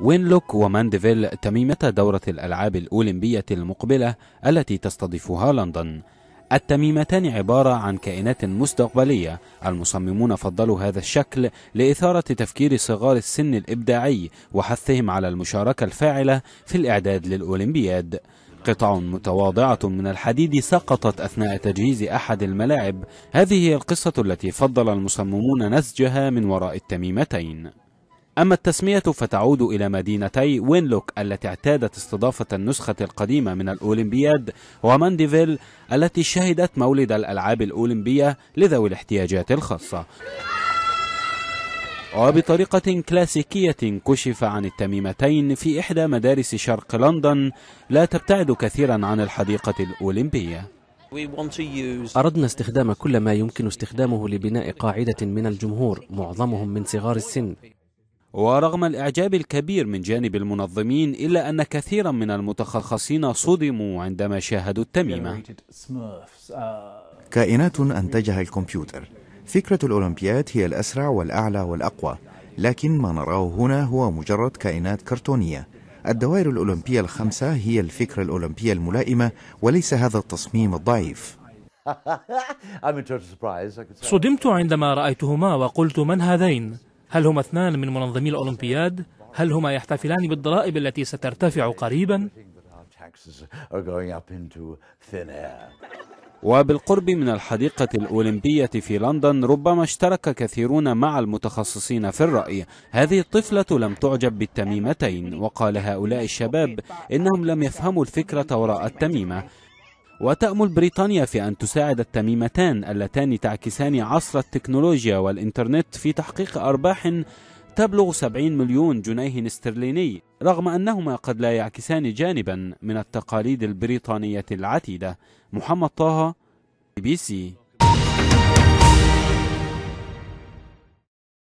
وينلوك ومانديفيل تميمة دورة الألعاب الأولمبية المقبلة التي تستضيفها لندن التميمتان عبارة عن كائنات مستقبلية المصممون فضلوا هذا الشكل لإثارة تفكير صغار السن الإبداعي وحثهم على المشاركة الفاعلة في الإعداد للأولمبياد قطع متواضعة من الحديد سقطت أثناء تجهيز أحد الملاعب هذه هي القصة التي فضل المصممون نسجها من وراء التميمتين أما التسمية فتعود إلى مدينتي وينلوك التي اعتادت استضافة النسخة القديمة من الأولمبياد ومانديفيل التي شهدت مولد الألعاب الأولمبية لذوي الاحتياجات الخاصة وبطريقة كلاسيكية كشف عن التميمتين في إحدى مدارس شرق لندن لا تبتعد كثيرا عن الحديقة الأولمبية أردنا استخدام كل ما يمكن استخدامه لبناء قاعدة من الجمهور معظمهم من صغار السن ورغم الإعجاب الكبير من جانب المنظمين إلا أن كثيرا من المتخصصين صدموا عندما شاهدوا التميمة uh, كائنات أنتجها الكمبيوتر فكرة الأولمبياد هي الأسرع والأعلى والأقوى لكن ما نراه هنا هو مجرد كائنات كرتونية الدوائر الأولمبية الخمسة هي الفكرة الأولمبية الملائمة وليس هذا التصميم الضعيف صدمت عندما رأيتهما وقلت من هذين هل هما اثنان من منظمي الأولمبياد؟ هل هما يحتفلان بالضرائب التي سترتفع قريبا؟ وبالقرب من الحديقة الأولمبية في لندن ربما اشترك كثيرون مع المتخصصين في الرأي هذه الطفلة لم تعجب بالتميمتين وقال هؤلاء الشباب إنهم لم يفهموا الفكرة وراء التميمة وتأمل بريطانيا في أن تساعد التميمتان اللتان تعكسان عصر التكنولوجيا والإنترنت في تحقيق أرباح تبلغ 70 مليون جنيه استرليني رغم أنهما قد لا يعكسان جانبا من التقاليد البريطانية العتيدة محمد طه بي بي سي